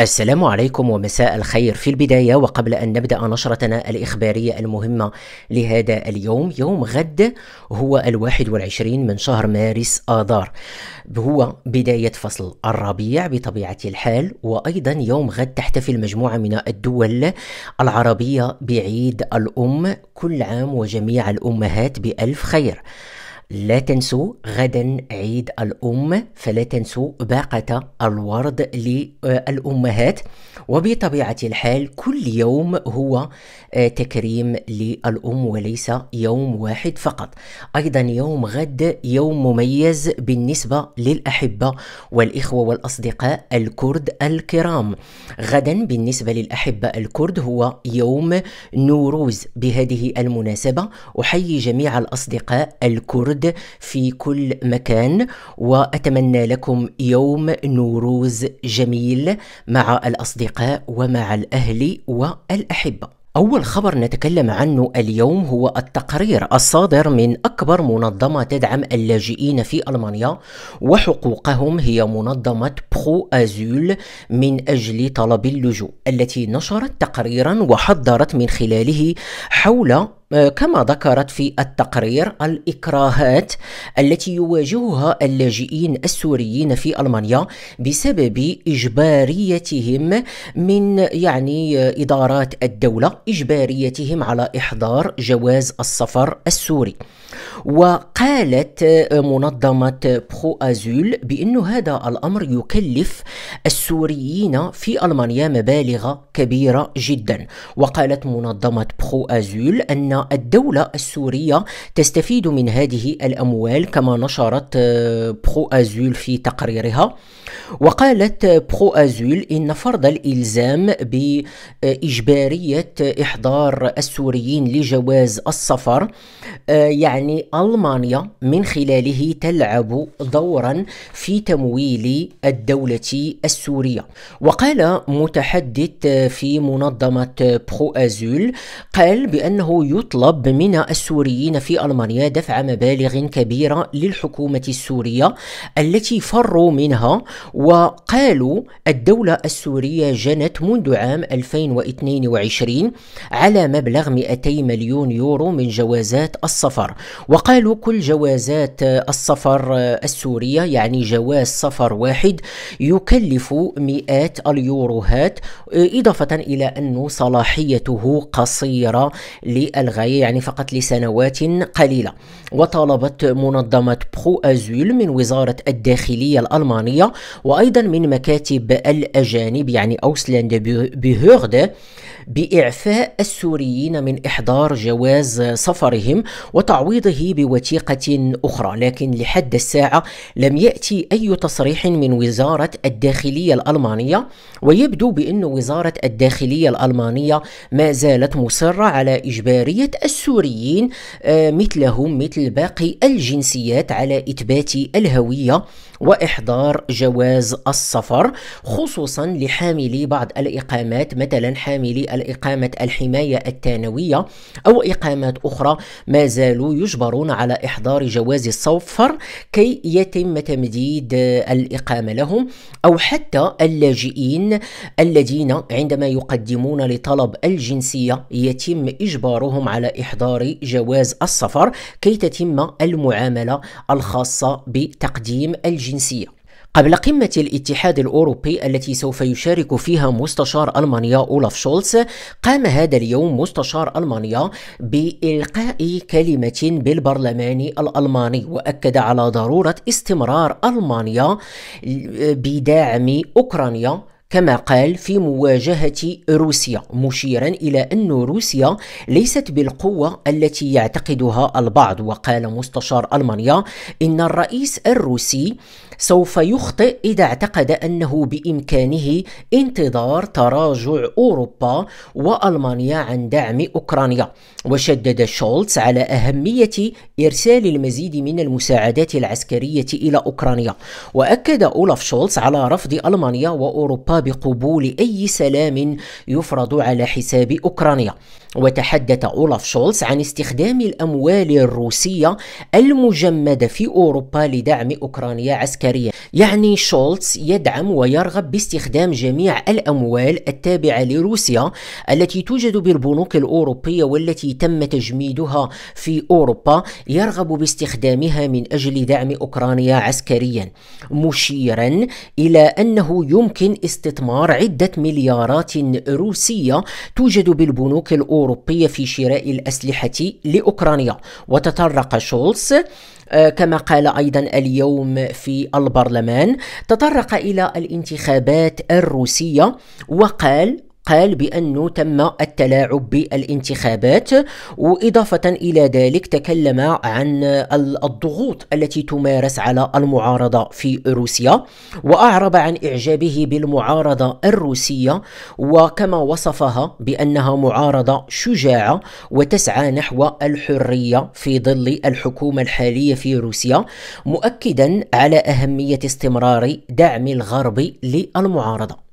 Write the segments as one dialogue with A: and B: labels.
A: السلام عليكم ومساء الخير في البداية وقبل أن نبدأ نشرتنا الإخبارية المهمة لهذا اليوم يوم غد هو الواحد والعشرين من شهر مارس آذار هو بداية فصل الربيع بطبيعة الحال وأيضا يوم غد تحتفل مجموعة من الدول العربية بعيد الأم كل عام وجميع الأمهات بألف خير لا تنسوا غدا عيد الأم فلا تنسوا باقة الورد للأمهات وبطبيعة الحال كل يوم هو آه، تكريم للأم وليس يوم واحد فقط أيضا يوم غد يوم مميز بالنسبة للأحبة والإخوة والأصدقاء الكرد الكرام غدا بالنسبة للأحبة الكرد هو يوم نوروز بهذه المناسبة أحيي جميع الأصدقاء الكرد في كل مكان وأتمنى لكم يوم نوروز جميل مع الأصدقاء ومع الأهل والأحبة أول خبر نتكلم عنه اليوم هو التقرير الصادر من أكبر منظمة تدعم اللاجئين في ألمانيا وحقوقهم هي منظمة برو أزول من أجل طلب اللجوء التي نشرت تقريرا وحذرت من خلاله حول كما ذكرت في التقرير الإكراهات التي يواجهها اللاجئين السوريين في ألمانيا بسبب إجباريتهم من يعني إدارات الدولة إجباريتهم على إحضار جواز السفر السوري وقالت منظمة برو أزول بأن هذا الأمر يكلف السوريين في ألمانيا مبالغ كبيرة جدا وقالت منظمة برو أزول أن الدولة السورية تستفيد من هذه الأموال كما نشرت برو آه، أزول في تقريرها وقالت برو آه، أزول إن فرض الإلزام بإجبارية إحضار السوريين لجواز السفر آه، يعني ألمانيا من خلاله تلعب دورا في تمويل الدولة السورية وقال متحدث في منظمة برو أزول قال بأنه يطلب من السوريين في ألمانيا دفع مبالغ كبيرة للحكومة السورية التي فروا منها وقالوا الدولة السورية جنت منذ عام 2022 على مبلغ 200 مليون يورو من جوازات السفر وقالوا كل جوازات السفر السورية يعني جواز سفر واحد يكلف مئات اليوروهات إضافة إلى أن صلاحيته قصيرة للغاية للغاية يعني فقط لسنوات قليلة وطالبت منظمة برو أزول من وزارة الداخلية الألمانية وأيضا من مكاتب الأجانب يعني أوسلاند بيهورد بإعفاء السوريين من إحضار جواز سفرهم وتعويضه بوثيقة أخرى لكن لحد الساعة لم يأتي أي تصريح من وزارة الداخلية الألمانية ويبدو بأن وزارة الداخلية الألمانية ما زالت مصرة على إجبارية السوريين آه، مثلهم مثل باقي الجنسيات على إثبات الهوية وإحضار جواز السفر خصوصا لحاملي بعض الإقامات مثلا حاملي الإقامة الحماية الثانوية أو إقامات أخرى ما زالوا يجبرون على إحضار جواز السفر كي يتم تمديد الإقامة لهم أو حتى اللاجئين الذين عندما يقدمون لطلب الجنسية يتم إجبارهم على إحضار جواز السفر كي تتم المعاملة الخاصة بتقديم الجنسية قبل قمة الاتحاد الأوروبي التي سوف يشارك فيها مستشار ألمانيا أولاف شولتز قام هذا اليوم مستشار ألمانيا بإلقاء كلمة بالبرلمان الألماني وأكد على ضرورة استمرار ألمانيا بدعم أوكرانيا كما قال في مواجهة روسيا مشيرا إلى أن روسيا ليست بالقوة التي يعتقدها البعض وقال مستشار ألمانيا إن الرئيس الروسي سوف يخطئ إذا اعتقد أنه بإمكانه انتظار تراجع أوروبا وألمانيا عن دعم أوكرانيا وشدد شولتز على أهمية إرسال المزيد من المساعدات العسكرية إلى أوكرانيا وأكد أولاف شولتز على رفض ألمانيا وأوروبا بقبول أي سلام يفرض على حساب أوكرانيا وتحدث اولاف شولز عن استخدام الأموال الروسية المجمدة في أوروبا لدعم أوكرانيا عسكريا يعني شولتز يدعم ويرغب باستخدام جميع الأموال التابعة لروسيا التي توجد بالبنوك الأوروبية والتي تم تجميدها في أوروبا يرغب باستخدامها من أجل دعم أوكرانيا عسكريا مشيرا إلى أنه يمكن استثمار عدة مليارات روسية توجد بالبنوك الأوروبية الأوروبية في شراء الأسلحة لأوكرانيا وتطرق شولز آه، كما قال ايضا اليوم في البرلمان تطرق الى الانتخابات الروسيه وقال قال بأنه تم التلاعب بالانتخابات وإضافة إلى ذلك تكلم عن الضغوط التي تمارس على المعارضة في روسيا وأعرب عن إعجابه بالمعارضة الروسية وكما وصفها بأنها معارضة شجاعة وتسعى نحو الحرية في ظل الحكومة الحالية في روسيا مؤكدا على أهمية استمرار دعم الغرب للمعارضة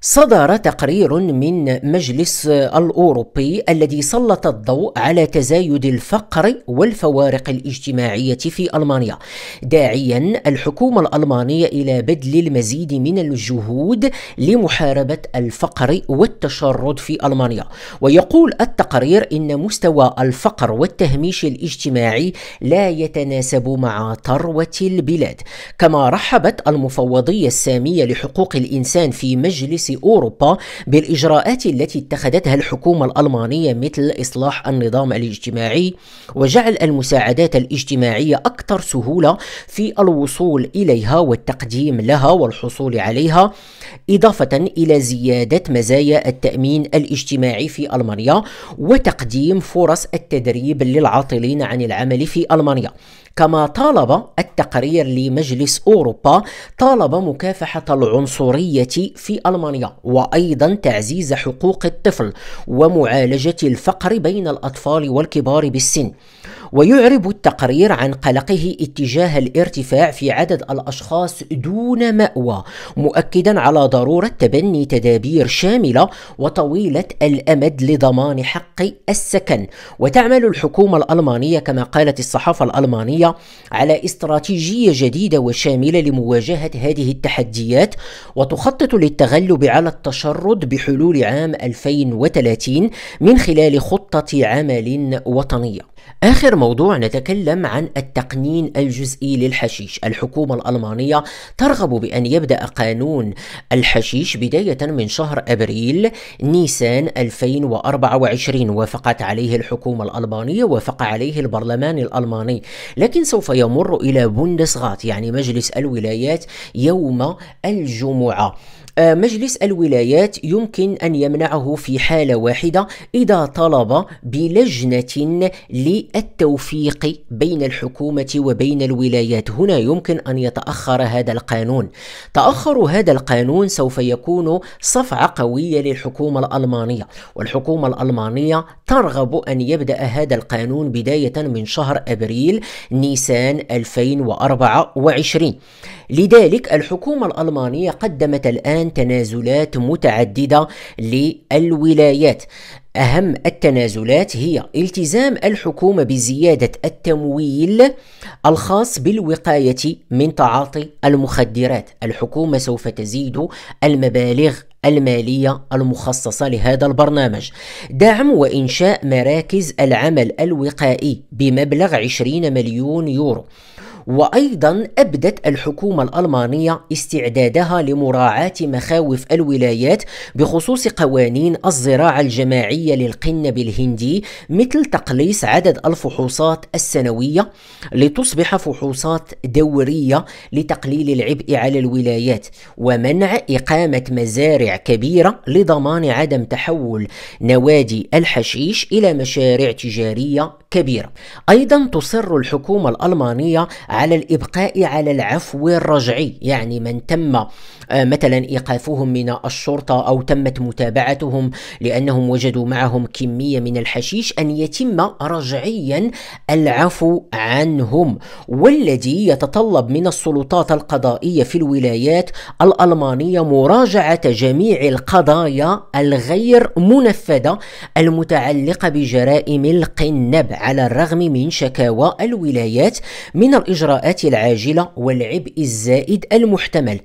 A: صدر تقرير من مجلس الاوروبي الذي سلط الضوء على تزايد الفقر والفوارق الاجتماعيه في المانيا داعيا الحكومه الالمانيه الى بذل المزيد من الجهود لمحاربه الفقر والتشرد في المانيا ويقول التقرير ان مستوى الفقر والتهميش الاجتماعي لا يتناسب مع ثروه البلاد كما رحبت المفوضيه الساميه لحقوق الانسان في مجلس أوروبا بالإجراءات التي اتخذتها الحكومة الألمانية مثل إصلاح النظام الاجتماعي وجعل المساعدات الاجتماعية أكثر سهولة في الوصول إليها والتقديم لها والحصول عليها إضافة إلى زيادة مزايا التأمين الاجتماعي في ألمانيا وتقديم فرص التدريب للعاطلين عن العمل في ألمانيا كما طالب التقرير لمجلس أوروبا طالب مكافحة العنصرية في ألمانيا وأيضا تعزيز حقوق الطفل ومعالجة الفقر بين الأطفال والكبار بالسن ويعرب التقرير عن قلقه اتجاه الارتفاع في عدد الأشخاص دون مأوى مؤكدا على ضرورة تبني تدابير شاملة وطويلة الأمد لضمان حق السكن وتعمل الحكومة الألمانية كما قالت الصحافة الألمانية على استراتيجية جديدة وشاملة لمواجهة هذه التحديات وتخطط للتغلب على التشرد بحلول عام 2030 من خلال خطة عمل وطنية آخر موضوع نتكلم عن التقنين الجزئي للحشيش، الحكومة الألمانية ترغب بأن يبدأ قانون الحشيش بداية من شهر أبريل نيسان 2024 وافقت عليه الحكومة الألمانية وافق عليه البرلمان الألماني، لكن سوف يمر إلى بوندسغات يعني مجلس الولايات يوم الجمعة. مجلس الولايات يمكن أن يمنعه في حالة واحدة إذا طلب بلجنة للتوفيق بين الحكومة وبين الولايات هنا يمكن أن يتأخر هذا القانون تأخر هذا القانون سوف يكون صفعة قوية للحكومة الألمانية والحكومة الألمانية ترغب أن يبدأ هذا القانون بداية من شهر أبريل نيسان 2024 لذلك الحكومة الألمانية قدمت الآن تنازلات متعددة للولايات أهم التنازلات هي التزام الحكومة بزيادة التمويل الخاص بالوقاية من تعاطي المخدرات، الحكومة سوف تزيد المبالغ المالية المخصصة لهذا البرنامج. دعم وإنشاء مراكز العمل الوقائي بمبلغ 20 مليون يورو. وأيضا أبدت الحكومة الألمانية استعدادها لمراعاة مخاوف الولايات بخصوص قوانين الزراعة الجماعية للقنب الهندي مثل تقليص عدد الفحوصات السنوية لتصبح فحوصات دورية لتقليل العبء على الولايات ومنع إقامة مزارع كبيرة لضمان عدم تحول نوادي الحشيش إلى مشاريع تجارية كبيرة أيضا تصر الحكومة الألمانية على الإبقاء على العفو الرجعي يعني من تم آه، مثلا إيقافهم من الشرطة أو تمت متابعتهم لأنهم وجدوا معهم كمية من الحشيش أن يتم رجعيا العفو عنهم والذي يتطلب من السلطات القضائية في الولايات الألمانية مراجعة جميع القضايا الغير منفذة المتعلقة بجرائم القنب على الرغم من شكاوى الولايات من الإجراءات العاجلة والعبء الزائد المحتمل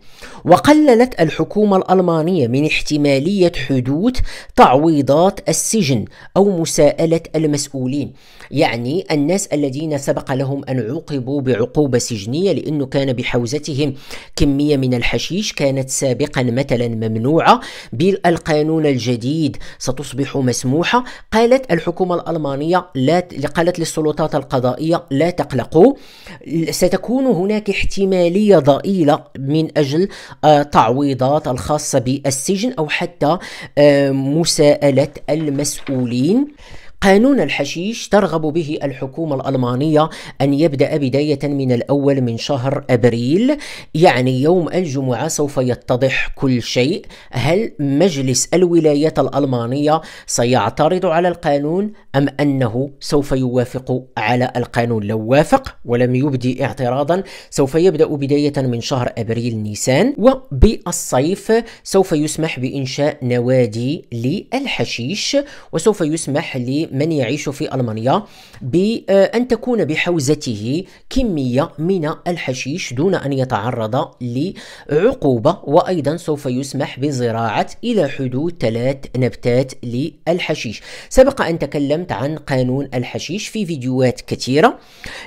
A: وقللت الحكومة الألمانية من احتمالية حدوث تعويضات السجن أو مساءلة المسؤولين يعني الناس الذين سبق لهم أن عوقبوا بعقوبة سجنية لأنه كان بحوزتهم كمية من الحشيش كانت سابقا مثلا ممنوعة بالقانون الجديد ستصبح مسموحة قالت الحكومة الألمانية لا قالت للسلطات القضائية لا تقلقوا ستكون هناك احتمالية ضئيلة من أجل آه، تعويضات الخاصة بالسجن أو حتى آه، مساءلة المسؤولين قانون الحشيش ترغب به الحكومة الألمانية أن يبدأ بداية من الأول من شهر أبريل يعني يوم الجمعة سوف يتضح كل شيء هل مجلس الولايات الألمانية سيعترض على القانون أم أنه سوف يوافق على القانون لو وافق ولم يبدي اعتراضا سوف يبدأ بداية من شهر أبريل نيسان وبالصيف سوف يسمح بإنشاء نوادي للحشيش وسوف يسمح لي من يعيش في ألمانيا بأن آه، تكون بحوزته كمية من الحشيش دون أن يتعرض لعقوبة وأيضا سوف يسمح بزراعة إلى حدود ثلاث نبتات للحشيش سبق أن تكلمت عن قانون الحشيش في فيديوهات كثيرة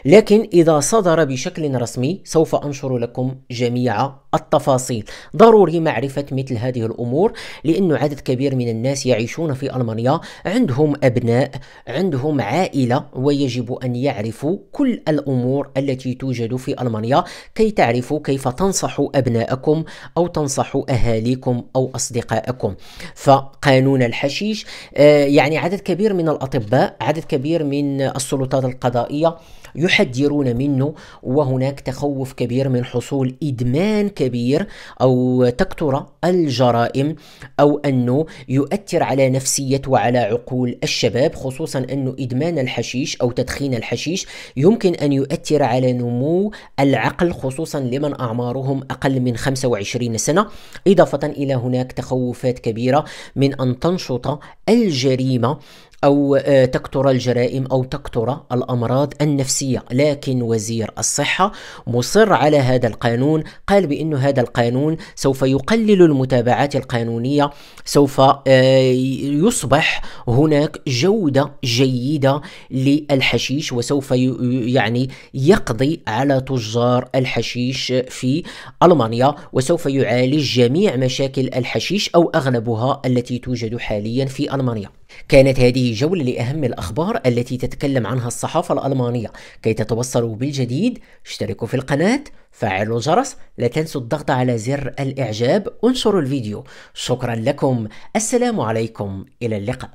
A: لكن إذا صدر بشكل رسمي سوف أنشر لكم جميع التفاصيل ضروري معرفة مثل هذه الأمور لأنه عدد كبير من الناس يعيشون في ألمانيا عندهم أبناء عندهم عائلة ويجب أن يعرفوا كل الأمور التي توجد في ألمانيا كي تعرفوا كيف تنصحوا أبناءكم أو تنصحوا أهاليكم أو أصدقائكم فقانون الحشيش آه، يعني عدد كبير من الأطباء عدد كبير من السلطات القضائية يحذرون منه وهناك تخوف كبير من حصول إدمان كبير كبير أو تكثر الجرائم أو أنه يؤثر على نفسية وعلى عقول الشباب خصوصا أنه إدمان الحشيش أو تدخين الحشيش يمكن أن يؤثر على نمو العقل خصوصا لمن أعمارهم أقل من 25 سنة إضافة إلى هناك تخوفات كبيرة من أن تنشط الجريمة أو آه، تكثر الجرائم أو تكثر الأمراض النفسية لكن وزير الصحة مصر على هذا القانون قال بأن هذا القانون سوف يقلل المتابعات القانونية سوف آه، يصبح هناك جودة جيدة للحشيش وسوف يعني يقضي على تجار الحشيش في ألمانيا وسوف يعالج جميع مشاكل الحشيش أو أغلبها التي توجد حاليا في ألمانيا كانت هذه جولة لأهم الأخبار التي تتكلم عنها الصحافة الألمانية كي تتوصلوا بالجديد اشتركوا في القناة فعلوا الجرس لا تنسوا الضغط على زر الإعجاب انشروا الفيديو شكرا لكم السلام عليكم إلى اللقاء